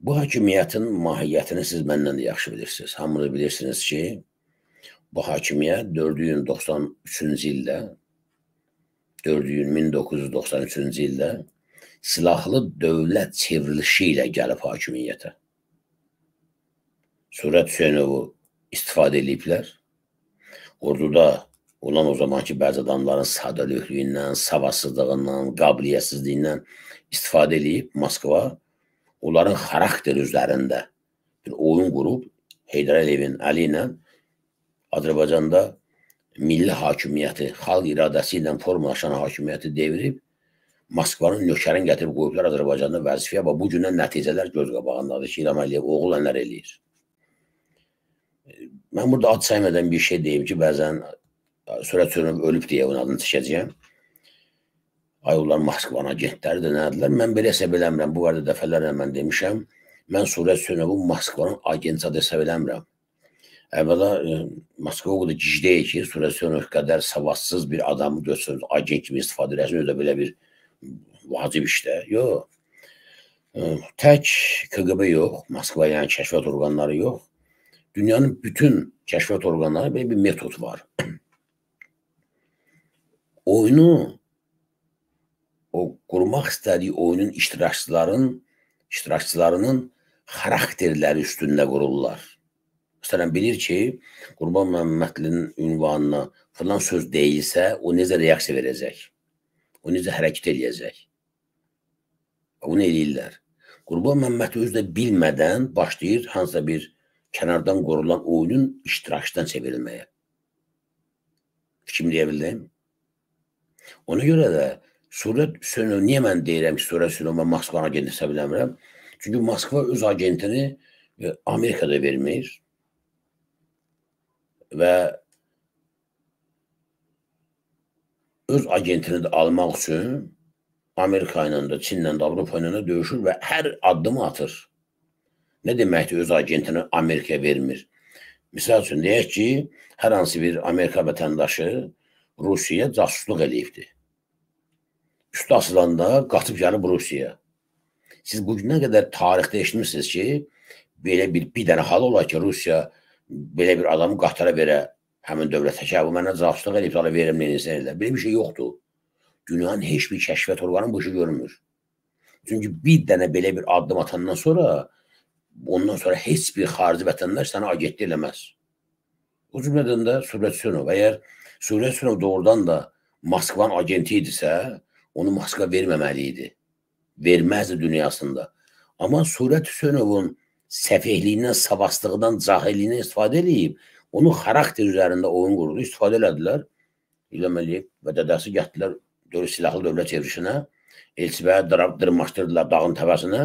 Bu hakimiyyətin mahiyyətini siz məndən də yaxşı bilirsiniz. Hamınız bilirsiniz ki, bu hakimiyyət 4 iyun 93-cü ildə 4 iyun 1993-cü ildə silahlı dövlət çevrilişi ilə gəlib hakimiyyətə. Surət Hüseynovu istifadə ediblər. Orduda olan o zamanki bəzi adamların sadəlövlüyündən, savasızlığından, qabiliyyətsizliyindən istifadə edib Moskva onların xarakter üzərində bir oyun qurub Heydər Əliyevin əli ilə Azərbaycanda milli hakimiyyəti, xalq iradəsi ilə formalaşan hakimiyyəti devirib Moskvanın nökərin gətirib qoyublar Azərbaycanda vəzifəyə və bu gündən nəticələr göz qabağındadır ki, İlham Əliyev oğlanlar eləyir. Mən burada ad saymadan bir şey deyim ki, bəzən sürət sürünüb ölüb deyə onun adını çəkəcəyəm. Ay ulan Moskvanın agentləri də nədilər? Mən belə hesab eləmirəm. Bu arada dəfələrlə mən demişəm. Mən Surət Sönəvi Moskvanın agentçadı hesab eləmirəm. Əvvəla e, Moskva o qədər gicdəyir ki, Surət Sönöv qədər savadsız bir adamı götürsünüz, agent kimi istifadə edəsiniz, ödə belə bir vacib işdə. Yox. E, tək KGB yox, Moskva yəni kəşfiyyat orqanları yox. Dünyanın bütün kəşfiyyat orqanları belə bir metod var. Oyunu o qurmaq istədiyi oyunun iştirakçıların iştirakçılarının xarakterləri üstündə qururlar. Məsələn, bilir ki, Qurban Məmmədlinin ünvanına filan söz deyilsə, o necə reaksiya verəcək? O necə hərəkət edəcək? Onu eləyirlər. Qurban Məmməd özü də bilmədən başlayır hansısa bir kənardan qorulan oyunun iştirakçıdan çevrilməyə. Fikrim deyə bildim? Ona görə də Suriya Sönov, niyə mən deyirəm ki, Suriya Sönova Moskvanın agenti hesab eləmirəm? Çünki Moskva öz agentini e, Amerikada vermir və öz agentini də almaq üçün Amerika ilə də, Çinlə də, Avropa ilə də döyüşür və hər addımı atır. Nə deməkdir öz agentini Amerikaya vermir? Misal üçün deyək ki, hər hansı bir Amerika vətəndaşı Rusiyaya casusluq eləyibdir üstü asılanda qaçıb gəlib Rusiyaya. Siz bu günə qədər tarixdə eşitmisiniz ki, belə bir bir dənə hal olar ki, Rusiya belə bir adamı Qatara verə, həmin dövlətə ki, bu mənə cavabsızlıq edib, sonra verim neyinsə elə. Belə bir şey yoxdur. Dünyanın heç bir kəşfiyyat orqanı bu işi görmür. Çünki bir dənə belə bir addım atandan sonra, ondan sonra heç bir xarici vətəndaş sənə agentli eləməz. O cümlədən də Surət Sönov, əgər Surət Sönov doğrudan da Moskvanın agenti idisə, onu Maska verməməli idi. Verməzdi dünyasında. Amma Surət Hüseynovun səfihliyindən, savastlığından, cahilliyindən istifadə edib, onun xarakter üzərində oyun qurdu, istifadə elədilər. İlham Əliyev və dədəsi gəldilər dövr silahlı dövlət çevrilişinə, Elçibəyə dırmaşdırdılar dağın təpəsinə,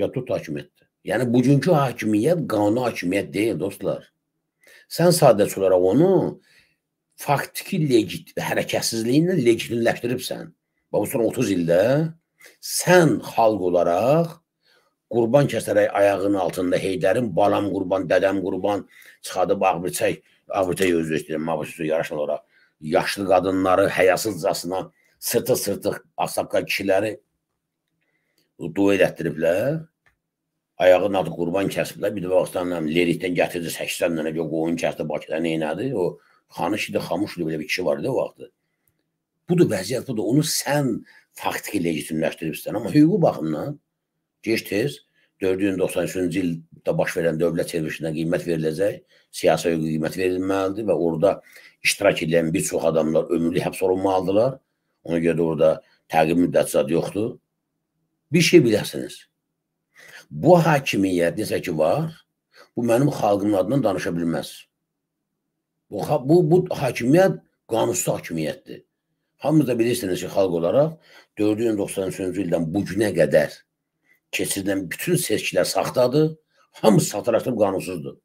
yatut hakimiyyətdir. Yəni, bugünkü hakimiyyət qanuni hakimiyyət deyil, dostlar. Sən sadəç olaraq onu faktiki legit və hərəkətsizliyinlə legitimləşdiribsən. Və bu son 30 ildə sən xalq olaraq qurban kəsərək ayağının altında Heydərin balam qurban, dədəm qurban çıxadıb ağbirçək, ağbirçək özü istəyirəm, ağbirçək yaraşın olaraq yaşlı qadınları həyasızcasına sırtıq-sırtıq asaqqa kişiləri dua elətdiriblər. Ayağın adı qurban kəsiblər. Bir də baxsan, lerikdən gətirdi 80 dənə qoyun kəsdi Bakıda. Nə elədi? O Xanış idi, Xamuş idi, belə bir kişi var idi o vaxtı. Budur vəziyyət, budur. Onu sən faktiki legitimləşdiribsən, amma hüquqi baxımdan gec tez 493-cü ildə baş verən dövlət çevrilişinə qiymət veriləcək, siyasi hüquqi qiymət verilməlidir və orada iştirak edən bir çox adamlar ömürlük həbs olunmalıdırlar. Ona görə də orada təqib müddəti zad yoxdur. Bir şey biləsiniz. Bu hakimiyyət necə ki var, bu mənim xalqımın adından danışa bilməz. Bu, bu, bu hakimiyyət qanunsuz hakimiyyətdir. Hamınız da bilirsiniz ki, xalq olaraq 493-cü ildən bu günə qədər keçirilən bütün seçkilər saxtadır, hamısı satıraşdırıb qanunsuzdur.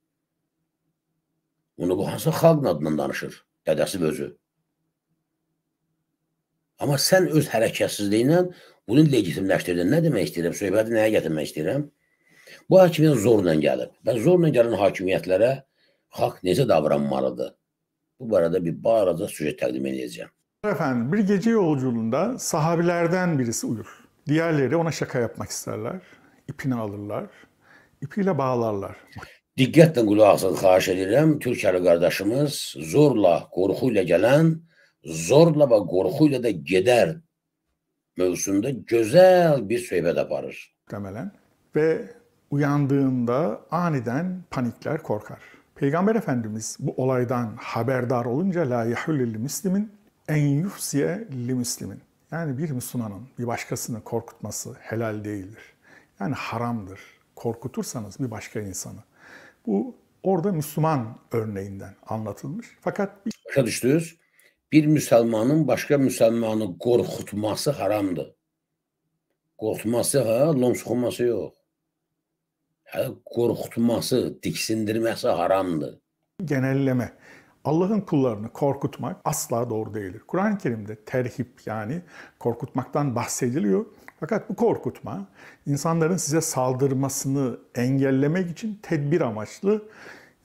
Bunu bu hansı xalqın adından danışır, dədəsi özü. Amma sən öz hərəkətsizliyinlə bunu legitimləşdirdin. Nə demək istəyirəm? Söhbəti nəyə gətirmək istəyirəm? Bu hakimiyyət zorla gəlib və zorla gələn hakimiyyətlərə halk nece davranmalıdır? Bu arada bir bağıraca süre təqdim edeceğim. Efendim bir gece yolculuğunda sahabilerden birisi uyur. Diğerleri ona şaka yapmak isterler. İpini alırlar. İpiyle bağlarlar. Dikkatle qulaq asın xahiş edirəm. Türkiyəli qardaşımız zorla, korkuyla gelen, zorla ve korkuyla da də gedər mövzusunda gözəl bir söhbət aparır. Demelen ve uyandığında aniden panikler, korkar. Peygamber Efendimiz bu olaydan haberdar olunca la yahullu müslimin en yufsiye li müslimin. Yani bir Müslümanın bir başkasını korkutması helal değildir. Yani haramdır. Korkutursanız bir başka insanı. Bu orada Müslüman örneğinden anlatılmış. Fakat bir... Başa düştünüz. Bir Müslümanın başka Müslümanı korkutması haramdır. Korkutması ha, lomsukunması yok korkutması, diksindirmesi haramdı. Genelleme. Allah'ın kullarını korkutmak asla doğru değildir. Kur'an-ı Kerim'de terhip yani korkutmaktan bahsediliyor. Fakat bu korkutma insanların size saldırmasını engellemek için tedbir amaçlı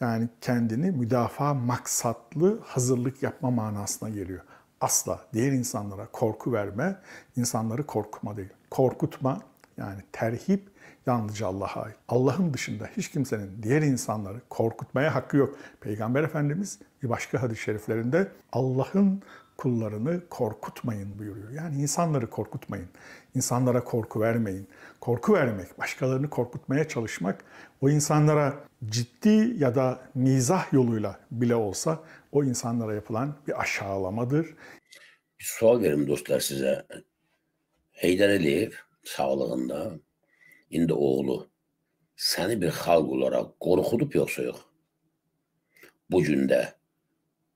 yani kendini müdafaa maksatlı hazırlık yapma manasına geliyor. Asla diğer insanlara korku verme, insanları korkuma değil. Korkutma yani terhip yalnızca Allah'a ait. Allah'ın dışında hiç kimsenin diğer insanları korkutmaya hakkı yok. Peygamber Efendimiz bir başka hadis-i şeriflerinde Allah'ın kullarını korkutmayın buyuruyor. Yani insanları korkutmayın. İnsanlara korku vermeyin. Korku vermek, başkalarını korkutmaya çalışmak, o insanlara ciddi ya da mizah yoluyla bile olsa o insanlara yapılan bir aşağılamadır. Bir sual verim dostlar size. Heydar Aliyev sağlığında indi oğlu səni bir xalq olaraq qorxudub yoxsa yox? Bu gündə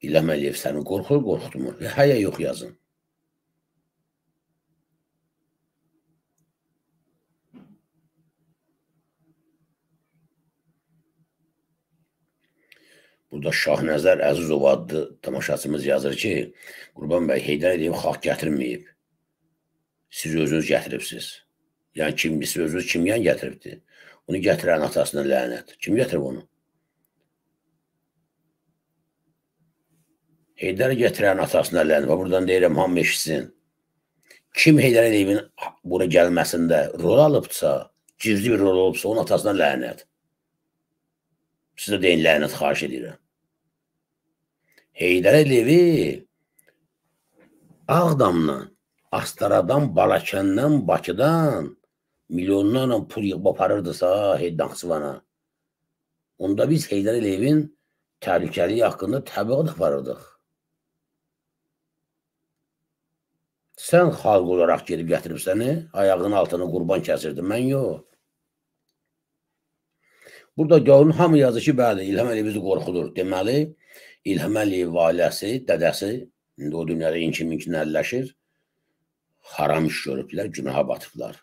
İlham Əliyev səni qorxur, qorxdumur. Həyə yox yazın. Burada Şahnəzər Əzizov adlı tamaşaçımız yazır ki, Qurban bəy Heydər Əliyev xalq gətirməyib siz özünüz gətiribsiz. Yəni kim siz özünüz kimdən gətiribdi? Onu gətirən atasına lənət. Kim gətirib onu? Heydər gətirən atasına lənət. Buradan deyirəm hamı eşitsin. Kim Heydər Əliyevin bura gəlməsində rol alıbsa, gizli bir rol olubsa, onun atasına lənət. Sizə deyin lənət xahiş edirəm. Heydər Əliyevi Ağdamdan Astaradan, Balakəndən, Bakıdan milyonlarla pul yığıb aparırdısa Heydansıvana, onda biz Heydər Əliyevin təhlükəliyi haqqında təbliğat aparırdıq. Sən xalq olaraq gedib gətirib səni, ayağının altını qurban kəsirdin, mən yox. Burada görün, hamı yazır ki, bəli, İlham Əliyev bizi qorxudur. Deməli, İlham Əliyev ailəsi, dədəsi, indi o dünyada inki minkin əlləşir, haram iş görüblər, günaha batıblar.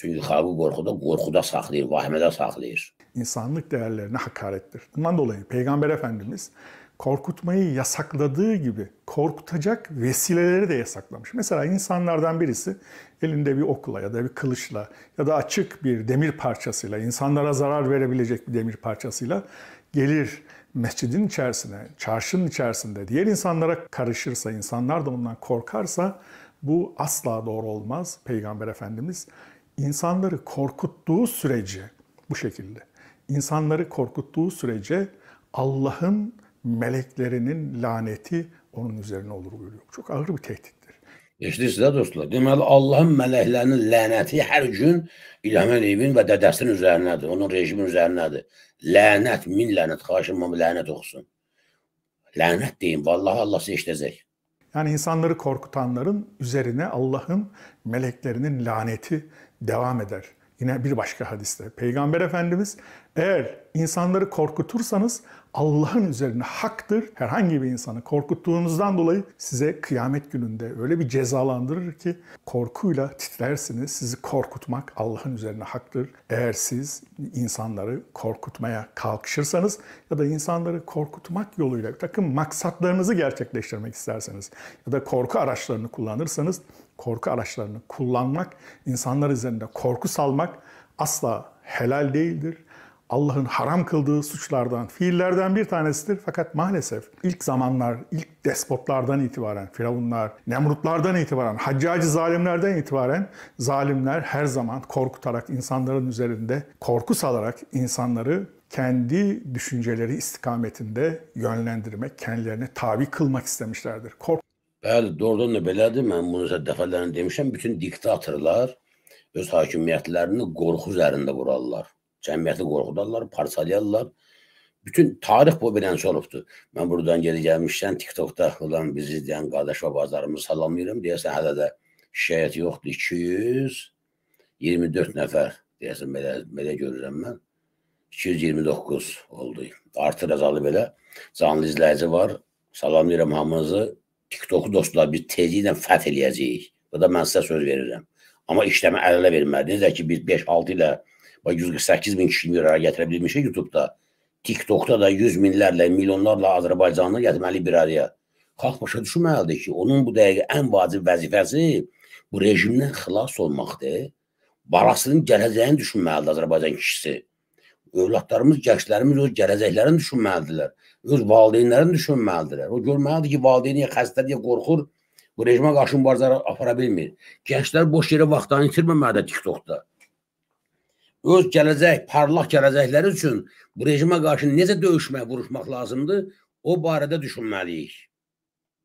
Çünkü xalqı qorxuda, qorxuda saxlayır, vahimədə saxlayır. İnsanlık değerlerine hakarettir. Bundan dolayı Peygamber Efendimiz korkutmayı yasakladığı gibi korkutacak vesileleri de yasaklamış. Mesela insanlardan birisi elinde bir okla ya da bir kılıçla ya da açık bir demir parçasıyla, insanlara zarar verebilecek bir demir parçasıyla gelir mescidin içerisine, çarşının içerisinde diğer insanlara karışırsa, insanlar da ondan korkarsa bu asla doğru olmaz Peygamber Efendimiz. İnsanları korkuttuğu sürece bu şekilde. insanları korkuttuğu sürece Allah'ın meleklerinin laneti onun üzerine olur buyuruyor. Çok ağır bir tehdittir. İşte size dostlar, deməli Allahın mələklərinin laneti her gün İlham Əliyevin və dədəsinin üzərinədir, onun rejimin üzərinədir. lanet min lanet. xahişim lanet olsun. Lanet deyin, vallahi Allah sizi eşidəcək. Yani insanları korkutanların üzerine Allah'ın meleklerinin laneti devam eder. Yine bir başka hadiste Peygamber Efendimiz eğer insanları korkutursanız Allah'ın üzerine haktır. Herhangi bir insanı korkuttuğunuzdan dolayı size kıyamet gününde öyle bir cezalandırır ki korkuyla titrersiniz. Sizi korkutmak Allah'ın üzerine haktır. Eğer siz insanları korkutmaya kalkışırsanız ya da insanları korkutmak yoluyla bir takım maksatlarınızı gerçekleştirmek isterseniz ya da korku araçlarını kullanırsanız korku araçlarını kullanmak, insanlar üzerinde korku salmak asla helal değildir Allah'ın haram kıldığı suçlardan, fiillerden bir tanesidir. Fakat maalesef ilk zamanlar, ilk despotlardan itibaren, firavunlar, nemrutlardan itibaren, haccacı zalimlerden itibaren zalimler her zaman korkutarak insanların üzerinde korku salarak insanları kendi düşünceleri istikametinde yönlendirmek, kendilerine tabi kılmak istemişlerdir. Kork Bəli, doğrudan da belədir. Mən bunu sizə dəfələrlə demişəm. Bütün diktatorlar öz hakimiyyətlərini qorxu üzərində qurarlar. Cəmiyyəti qorxudarlar, parçalayarlar. Bütün tarix bu bir Ənsonovdur. Mən buradan geri gəlmişdən TikTokda olan bizi izləyən qardaş və bazarımızı salamlayıram. Deyəsən, hələ də şikayət yoxdur. 224 nəfər, deyəsən, belə, belə görürəm mən. 229 oldu. Artır azalı belə. Canlı izləyici var. Salamlayıram hamınızı. TikToku dostlar, biz tezi ilə fəth eləyəcəyik. Bu da mən sizə söz verirəm. Amma işləmə ələ vermədiniz də ki, biz 5-6 ilə Bax 148 min kişini bir araya gətirə bilmişik YouTube-da. TikTok-da da 100 minlərlə, milyonlarla Azərbaycanlı gətirməli bir araya. Xalq başa düşməlidir ki, onun bu dəqiqə ən vacib vəzifəsi bu rejimdən xilas olmaqdır. Barasının gələcəyini düşünməlidir Azərbaycan kişisi. Övladlarımız, gənclərimiz öz gələcəklərini düşünməlidirlər. Öz valideynlərini düşünməlidirlər. O görməlidir ki, valideyniyə xəstə deyə qorxur, bu rejimə qarşı mübarizə apara bilmir. Gənclər boş yerə vaxtlarını itirməməlidir TikTok-da. öz gələcək, parlaq gələcəkləri üçün bu rejimə qarşı necə döyüşmək, vuruşmaq lazımdır, o barədə düşünməliyik.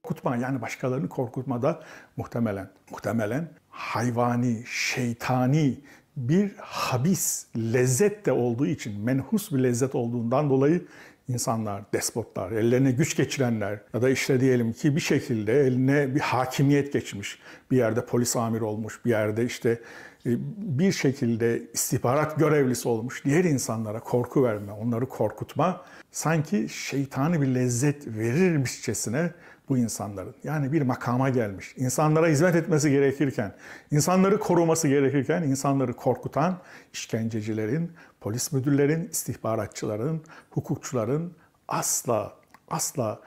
Korkutma yani başkalarını korkutmada muhtemelen, muhtemelen hayvani, şeytani bir habis, lezzet de olduğu için, menhus bir lezzet olduğundan dolayı insanlar, despotlar, ellerine güç geçirenler ya da işte diyelim ki bir şekilde eline bir hakimiyet geçmiş, bir yerde polis amiri olmuş, bir yerde işte e, bir şekilde istihbarat görevlisi olmuş diğer insanlara korku verme, onları korkutma sanki şeytani bir lezzet verirmişçesine bu insanların. Yani bir makama gelmiş. İnsanlara hizmet etmesi gerekirken, insanları koruması gerekirken insanları korkutan işkencecilerin, polis müdürlerin, istihbaratçıların, hukukçuların asla asla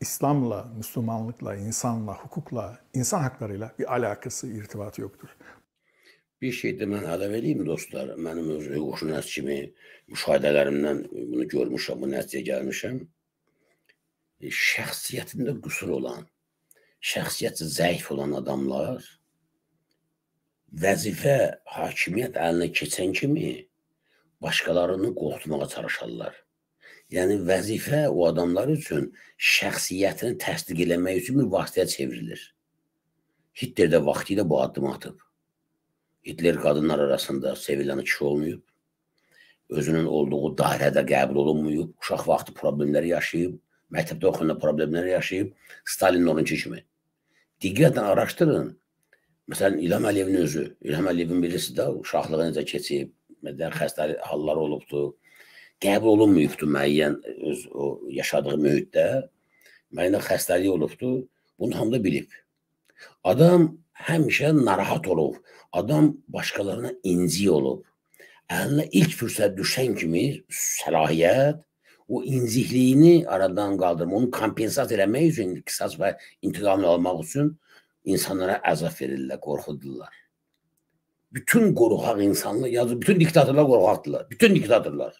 İslam'la, Müslümanlıkla, insanla, hukukla, insan haklarıyla bir alakası, irtibatı yoktur. Bir şey de ben əlavə edeyim dostlar. Mənim öz hüquqşünasçımı müşahidələrimdən bunu görmüşəm, bu nəticəyə gəlmişəm. E, şəxsiyyətində qüsur olan, şəxsiyyəti zəif olan adamlar vəzifə, hakimiyyət əlinə keçən kimi başqalarını qorxutmağa çalışarlar. Yəni vəzifə o adamlar üçün şəxsiyyətini təsdiq eləmək üçün bir vasitəyə çevrilir. Hitler də vaxtilə bu addımı atıb. Hitler qadınlar arasında sevilən kişi olmayıb. Özünün olduğu dairədə qəbul olunmayıb, uşaq vaxtı problemləri yaşayıb, məktəbdə oxuyanda problemlər yaşayıb, Stalin onunki kimi. Diqqətlə araşdırın. Məsələn, İlham Əliyevin özü, İlham Əliyevin bilirsiniz də, uşaqlığı necə keçib, mədən xəstəlik halları olubdu. Qəbul olunmayıbdı müəyyən öz o yaşadığı mühitdə. Müəyyən xəstəlik olubdu. Bunu hamı da bilib. Adam həmişə narahat olub. Adam başqalarına inci olub. Əlinə ilk fürsət düşən kimi səlahiyyət o inzihliyini aradan qaldırmaq, onu kompensasiya eləmək üçün, qisas və intiqamını almaq üçün insanlara əzab verirlər, qorxudurlar. Bütün qorxaq insanlar, yazı bütün diktatorlar qorxaqdırlar. Bütün diktatorlar.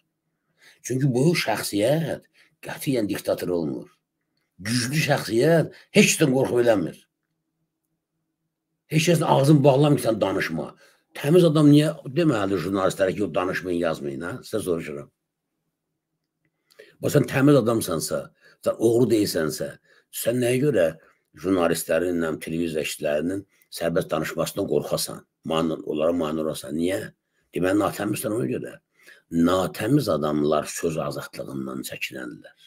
Çünki bu şəxsiyyət qətiyyən diktator olmur. Güclü şəxsiyyət heç də qorxu eləmir. Heç kəsin ağzını bağlamırsan danışma. Təmiz adam niyə deməli jurnalistlərə ki, danışmayın, yazmayın, hə? Sizə soruşuram. Bax sən təmiz adamsansa, sən oğru deyirsənsə, sən nəyə görə jurnalistlərinlə, televiziya işçilərinin sərbəst danışmasına qorxasan, man onlara mane olasan. Niyə? Deməli natəmizsən ona görə. Natəmiz adamlar söz azadlığından çəkinənlər.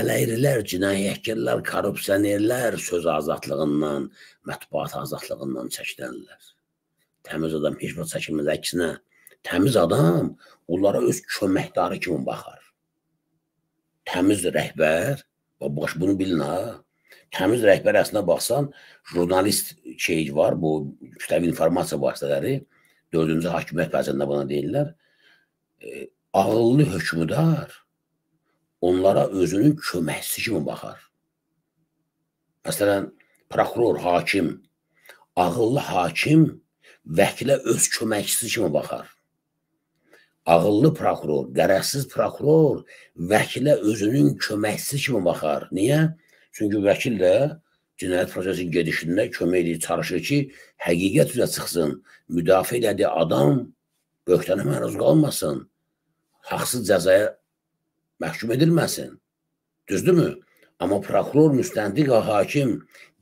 Əleyrilər, cinayətkarlar, korrupsionerlər söz azadlığından, mətbuat azadlığından çəkinənlər. Təmiz adam heç vaxt çəkinməz, əksinə. Təmiz adam onlara öz köməkdarı kimi baxar təmiz rəhbər, bax bunu bilin ha. Təmiz rəhbər əslində baxsan, jurnalist şey var, bu kütləvi informasiya vasitələri, 4-cü hakimiyyət bəzəndə buna deyirlər. E, ağıllı hökmdar onlara özünün köməkçisi kimi baxar. Məsələn, prokuror, hakim, ağıllı hakim vəkilə öz köməkçisi kimi baxar ağıllı prokuror, qərəzsiz prokuror vəkilə özünün köməkçisi kimi baxar. Niyə? Çünki vəkil də cinayət prosesinin gedişində kömək edir, çalışır ki, həqiqət üzə çıxsın. Müdafiə elədiyi adam böhtənə məruz qalmasın. Haqsız cəzaya məhkum edilməsin. Düzdürmü? Amma prokuror, müstəntiq hakim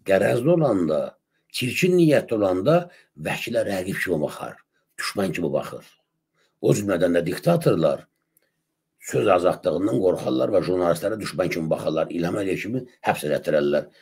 qərəzli olanda, çirkin niyyətli olanda vəkilə rəqib kimi baxar, düşmən kimi baxır. O cümlədən də diktatorlar söz azadlığından qorxarlar və jurnalistlərə düşmən kimi baxarlar, İlham Əliyev kimi həbs elətdirərlər.